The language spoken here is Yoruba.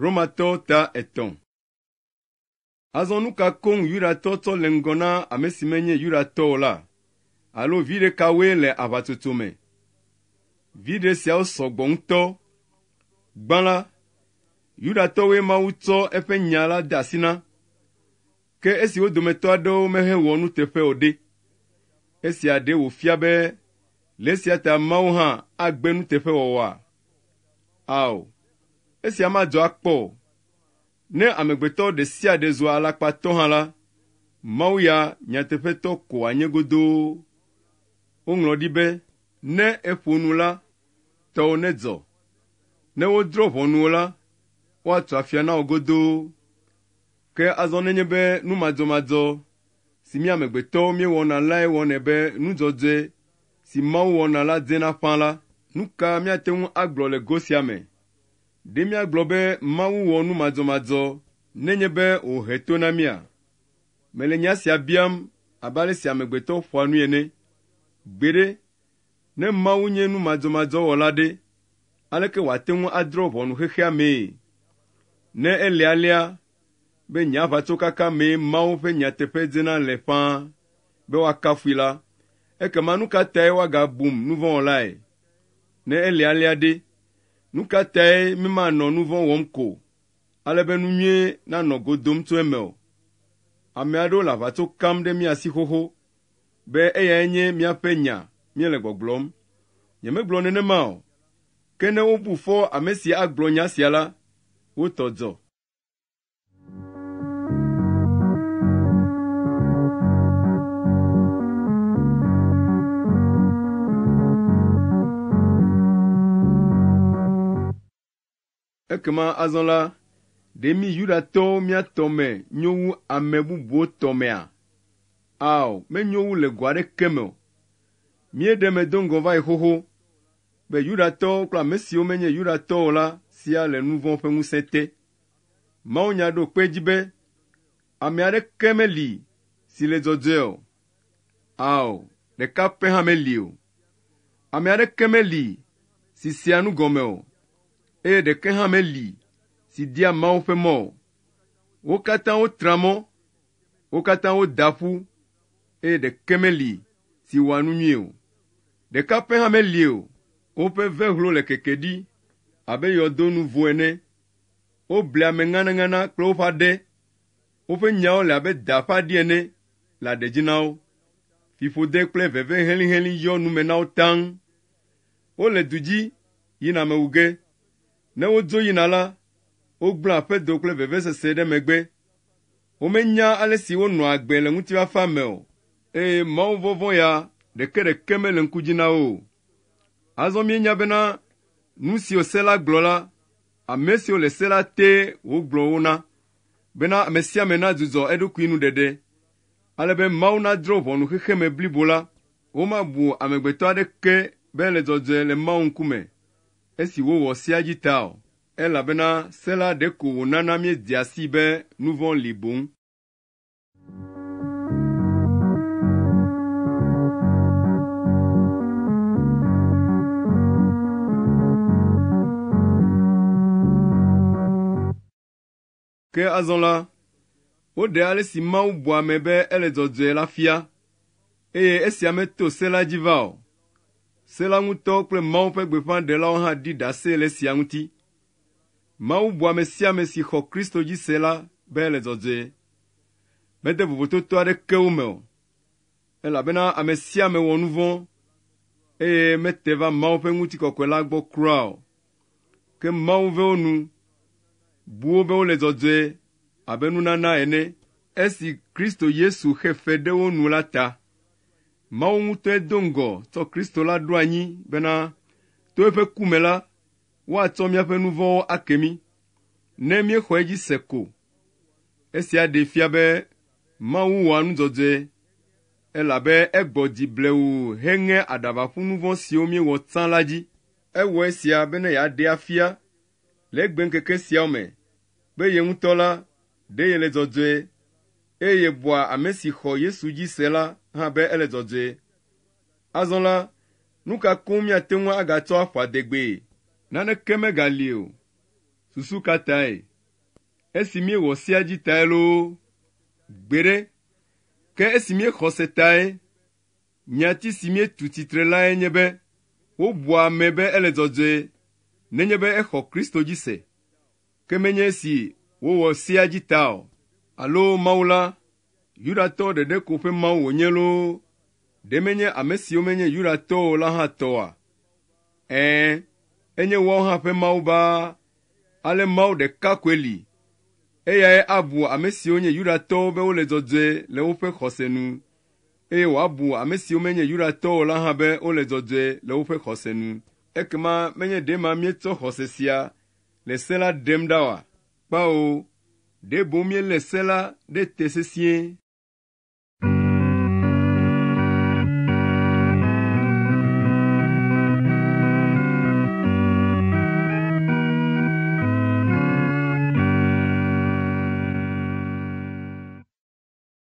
Romatɔwo ta etɔ̃. Azɔ nu ka koŋ Yudatɔ tsɔ le ŋgɔ na ame si me nye o la? Alo vi ɖekawoe le aʋatsotso me? ɖe siawo sɔgbɔ ŋutɔ. Gbã la, Yudatɔwoe Mawu tsɔ eƒe nya la de asi na. Ke esi wo dometɔ aɖewo mehe wɔ nuteƒe o ɖe, esia ɖe wòfia be le esia ta Mawu hã agbe nuteƒewɔwɔa? Ao, esia madzɔ akpɔ ne amegbetɔ ɖe sia ɖe zua alakpatɔ hã la mawu ya nyateƒetɔ ko nye godoo woŋlɔ ɖi be ne eƒo nu la tɔwo dzɔ ne wodrɔ̃ ʋɔnuwo la afia na wo godoo ke azɔ nenye be numadzɔmadzɔ si mi amegbetɔwo míewɔna lae wɔnɛ be nudzɔdzɔe si mawu wɔna la dzena ƒã la nuka miate ŋu agblɔ le go sia me ɖe míagblɔ be mawu wɔ nu madzɔmadzɔ nenye be wòhe to na mía mele nya sia biam abe ale si amegbetɔ ƒoa nu ene gbeɖe ne mawu nye nu madzɔmadzɔ wɔla ɖe aleke wòate ŋu adrɔ ʋɔnu xexea mee ne ele be nyaʋatso kaka mee mawu ƒe nyateƒe dzena le ƒãa be woakafui la ekema nu ka tae woagabum nuvɔ̃wɔlae ne ele alea ɖe nu ka tae mimanɔ nu vɔ̃ wɔm ko alebe nu nyuie nanɔ godom tso eme o ame aɖewo le aʋatso kam ɖe miasi xoxo be eyae nye miaƒe nya miele gbɔgblɔm nyemegblɔ nenema o ke ne wobu fɔ ame si agblɔ nya sia la wotɔ dzɔ ekema azɔ la ɖe mi yudatɔwo mía tɔme nyo wu ame bubuwo tɔmea ao menyo le go aɖeke me o míeɖe me do ŋgɔ va yi xoxo be yudatɔwo kple ame siwo menye yudatɔwo la sia le nu vɔ̃ ƒe ŋusẽ te mawunya ɖo kpe dzi be ame aɖeke meli si le dzɔdzɔe o ao ɖeka pɛ hã meli o ame aɖeke meli si sea nu gɔme o eye ɖeke hã meli si dia Mawu ƒe mɔ o. Wo katã wotra mɔ, wo katã woda ƒu, eye ɖeke meli si wɔa nu nyuie o. Ɖeka pɛ hã meli o. Woƒe vehlo le keke ɖi abe yɔdonu vo ene. Woble ame ŋanaŋana kple woƒe aɖe. Woƒe nyawo le abe da ƒe aɖi ene le aɖe dzi na wo. Fiƒode kple veve helĩhelĩ yɔ nume na wo taŋ. Wole du dzi yina amewu ge. Ne wodzo yina la, wogblẽ aƒedo kple vevesese ɖe megbe. Womenya ale si wonɔa agbe le ŋutifafa me o, eye mawu vɔvɔ ya ɖekeɖeke mele ŋku dzi na wo o. Azɔ míenya bena nu siwo se la gblɔ la, ame siwo le se la tee wogblɔ wo na, bena ame sia ame nadzudzɔ eɖokui nu ɖeɖe, alebe mawu nadrɔ̃ ʋɔnu xexe blibo la, womabu amegbetɔ aɖeke be le dzɔdzɔe le mawu ŋkume esi wowɔ sia dzi ta o, elabena se la ɖe ko wònana míedea si be nu vɔ̃ li boŋ. Ke azɔ la, woɖe ale si Mawu bua me be ele dzɔdzɔe la fia, eye esia meto se la dzi va o. Sè la ngoutou kwen ma ou pek bwepan de la an ha di dasè lè si an ngouti. Ma ou bwa mè si amè si chokristo ji sè la, bè lè zo zè. Mè te vwote to adè kè ou mè ou. El abè nan a mè si amè ou an nou von, e mè te vwa ma ou pek ngouti kwa kwen lakbo kwa ou. Kèm ma ou vè ou nou, bwou bè ou lè zo zè, abè nou nan nan enè, e si kristou yesou che fedè ou nou la ta. mawu ŋutɔe do ŋgɔ tsɔ kristo la ɖo anyi bena to eƒe kume la woatsɔ míaƒe nu vɔ̃wo ake mí ne míexɔ edzi se ko esia ɖee fia be mawu wɔa nu elabe egbɔ dzi blewu heŋe aɖabaƒu nu vɔ̃ siwo míewɔ tsã la dzi ewɔ esia bena yeaɖe afia le egbeŋkeke siawo me be ye ŋutɔ la ɖe ye le dzɔdzɔe eye bua ame si xɔ Yesu dzi se la hã be ele dzɔdzɔe. Azɔ la, nu ka kum miate ŋu agatsɔ aƒa degbee, naneke megali o, susu katãe. Esi míewɔ sia dzi tae loo, gbeɖe, ke esi míexɔ se tae, nyati si míetu tsitre lae nye be, wobua ame be ele dzɔdzɔe, nenye be exɔ Kristo dzi se, ke menye esi wowɔ sia dzi ta o alo mawu la yudatɔ ɖeɖe ko ƒe mawu wònye loo ɖe menye ame siwo menye yudatɔwo la hã tɔa ɛɛ enye woawo hã ƒe mawu baa ale mawu ɖeka koe li eyae abu ame siwo nye yudatɔwo be wole dzɔdzɔe le woƒe xɔse nu eye wòabu ame siwo menye yudatɔwo la hã be wole dzɔdzɔe le woƒe xɔse nu ekema menye ɖe ma míetsɔ xɔse sia le se la ɖem ɖa oa kpao ɖe boŋ míele se la ɖe te sesie